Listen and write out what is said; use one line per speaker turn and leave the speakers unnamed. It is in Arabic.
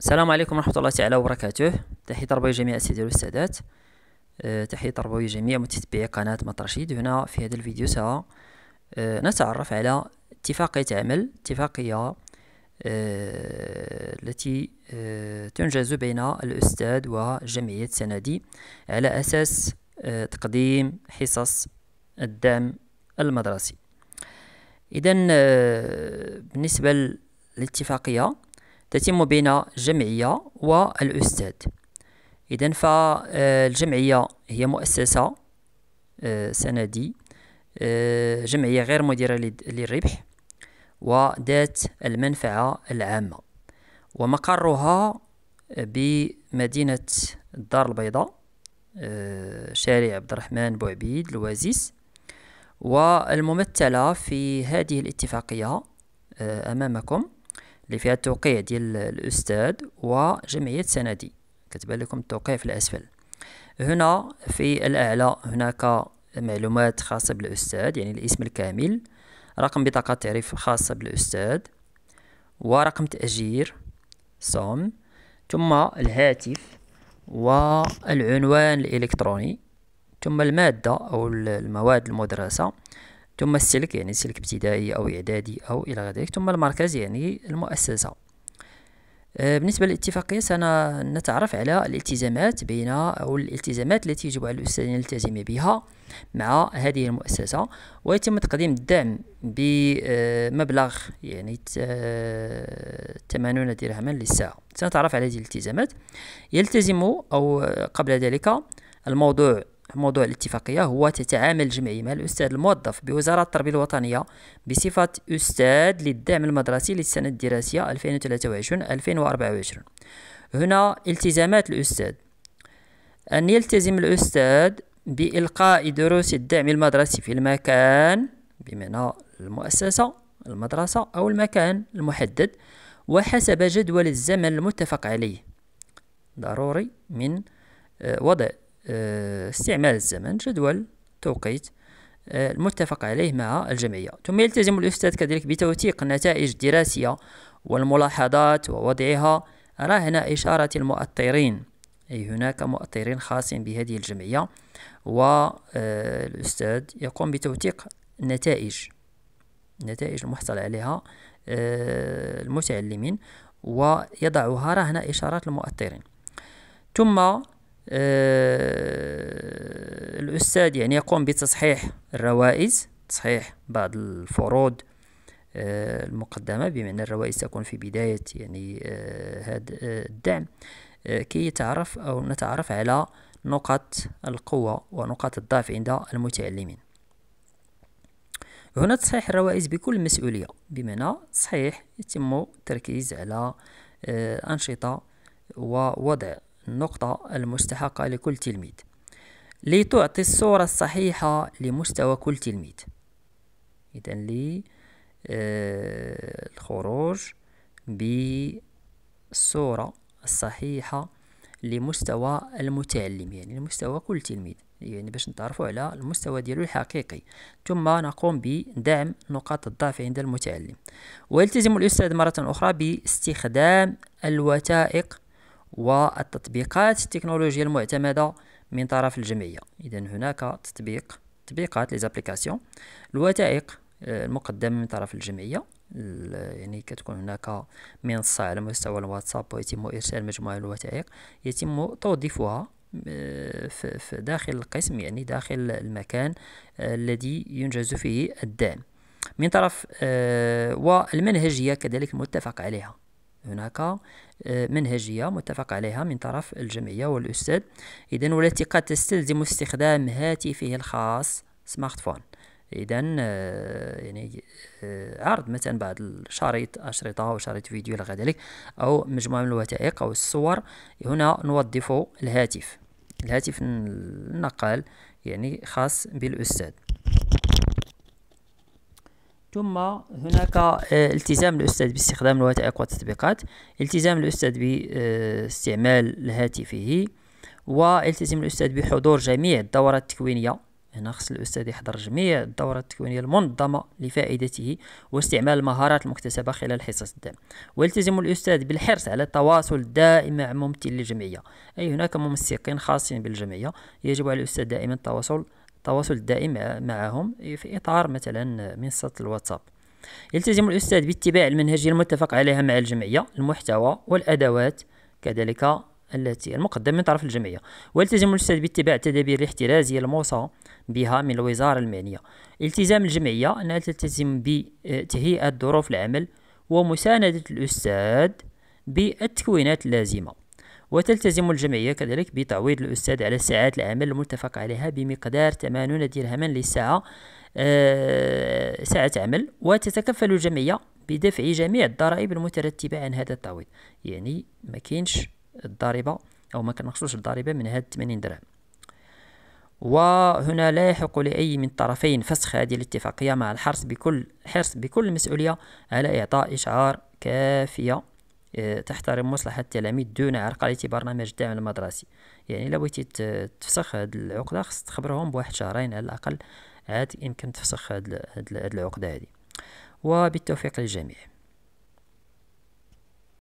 السلام عليكم ورحمة الله تعالى وبركاته تحية تربوي جميع السيدات والسادات آه، تحية تربوية جميع متتبعي قناة مطرشيد هنا في هذا الفيديو سا آه، نتعرف على اتفاقية عمل اتفاقية آه، التي تنجز بين الأستاذ وجمعية سندي على أساس تقديم حصص الدعم المدرسي إذا بالنسبة للاتفاقية تتم بين آه، الجمعية والأستاذ إذا فالجمعية هي مؤسسة آه، سندي آه، جمعية غير مديرة للربح وذات المنفعة العامة ومقرها بمدينة الدار البيضاء شارع عبد الرحمن بوعبيد الوازيس والممثلة في هذه الاتفاقية أمامكم اللي فيها التوقيع ديال الأستاذ وجمعية سندي كتبان لكم التوقيع في الأسفل هنا في الأعلى هناك معلومات خاصة بالأستاذ يعني الاسم الكامل رقم بطاقة تعريف خاصة بالأستاذ ورقم تأجير صوم ثم الهاتف والعنوان الإلكتروني ثم المادة أو المواد المدرسة ثم السلك يعني سلك ابتدائي أو إعدادي أو إلى غير ذلك ثم المركز يعني المؤسسة آه، بالنسبة للاتفاقية سنتعرف على الالتزامات بين أو الالتزامات التي يجب على الأستاذ أن يلتزم بها مع هذه المؤسسة ويتم تقديم الدعم بمبلغ آه، يعني 80 آه، درهما للساعة سنتعرف على هذه الالتزامات يلتزم أو قبل ذلك الموضوع موضوع الاتفاقية هو تتعامل الجمعية مع الأستاذ الموظف بوزارة التربية الوطنية بصفة أستاذ للدعم المدرسي للسنة الدراسية 2023-2024 هنا التزامات الأستاذ أن يلتزم الأستاذ بإلقاء دروس الدعم المدرسي في المكان بمعنى المؤسسة المدرسة أو المكان المحدد وحسب جدول الزمن المتفق عليه ضروري من آه، وضع آه، استعمال الزمن جدول توقيت آه، المتفق عليه مع الجمعية ثم يلتزم الأستاذ كذلك بتوثيق النتائج الدراسية والملاحظات ووضعها رهن إشارة المؤطرين أي هناك مؤطرين خاصين بهذه الجمعية والأستاذ آه، يقوم بتوثيق النتائج النتائج المحصل عليها المتعلمين ويضعها رهن إشارات المؤطرين ثم آه، الأستاذ يعني يقوم بتصحيح الروائز تصحيح بعض الفروض آه، المقدمة بمعنى الروائز تكون في بداية يعني آه، هذا الدعم كي يتعرف أو نتعرف على نقاط القوة ونقاط الضعف عند المتعلمين هنا تصحيح الروائز بكل مسؤولية بمعنى تصحيح يتم التركيز على أنشطة ووضع النقطة المستحقة لكل تلميذ لتعطي الصورة الصحيحة لمستوى كل تلميذ إذا لي آه الخروج بالصورة الصحيحة لمستوى المتعلم يعني لمستوى كل تلميذ يعني باش نتعرفوا على المستوى ديالو الحقيقي ثم نقوم بدعم نقاط الضعف عند المتعلم ويلتزم الأستاذ مرة أخرى باستخدام الوثائق والتطبيقات التكنولوجيا المعتمدة من طرف الجمعية إذا هناك تطبيق تطبيقات ليزابليكاسيون الوثائق آه، المقدمة من طرف الجمعية يعني كتكون هناك منصة على مستوى الواتساب ويتم إرسال مجموعة من الوثائق يتم توظيفها آه، في داخل القسم يعني داخل المكان آه، الذي ينجز فيه الدعم من طرف والمنهجية كذلك متفق عليها هناك آه، منهجية متفق عليها من طرف الجمعية والأستاذ إذا والتي قد تستلزم استخدام هاتفه الخاص سمارت فون إذا يعني آه، عرض مثلا بعض الشريط أشرطة أو شريط فيديو إلى غير ذلك أو مجموعة من الوثائق أو الصور هنا نوظف الهاتف الهاتف النقال يعني خاص بالأستاذ ثم هناك آه، التزام الأستاذ باستخدام الوثائق والتطبيقات التزام الأستاذ باستعمال هاتفه والتزم الأستاذ بحضور جميع الدورات التكوينية هنا خص الأستاذ يحضر جميع الدورات التكوينية المنظمة لفائدته واستعمال المهارات المكتسبة خلال حصص الدعم ويلتزم الأستاذ بالحرص على التواصل الدائم مع ممثل الجمعية أي هناك منسقين خاصين بالجمعية يجب على الأستاذ دائما التواصل التواصل الدائم معهم في إطار مثلا منصة الواتساب يلتزم الأستاذ باتباع المنهجية المتفق عليها مع الجمعية المحتوى والأدوات كذلك التي المقدمة من طرف الجمعية ويلتزم الأستاذ باتباع التدابير الاحترازية الموصى بها من الوزارة المعنية التزام الجمعية أنها تلتزم بتهيئة ظروف العمل ومساندة الأستاذ بالتكوينات اللازمة وتلتزم الجمعية كذلك بتعويض الأستاذ على ساعات العمل المتفق عليها بمقدار 80 درهما للساعة أه ساعة عمل وتتكفل الجمعية بدفع جميع الضرائب المترتبة عن هذا التعويض يعني ما كاينش الضريبة أو ما كنخصوش الضريبة من هاد 80 درهم وهنا لا يحق لأي من الطرفين فسخ هذه الاتفاقية مع الحرص بكل حرص بكل مسؤولية على إعطاء إشعار كافية آه، تحترم مصلحة التلاميذ دون عرقلة برنامج الدعم المدرسي يعني لو بغيتي تفسخ هاد العقدة خص تخبرهم بواحد شهرين على الأقل عاد يمكن تفسخ هاد العقدة هادي وبالتوفيق للجميع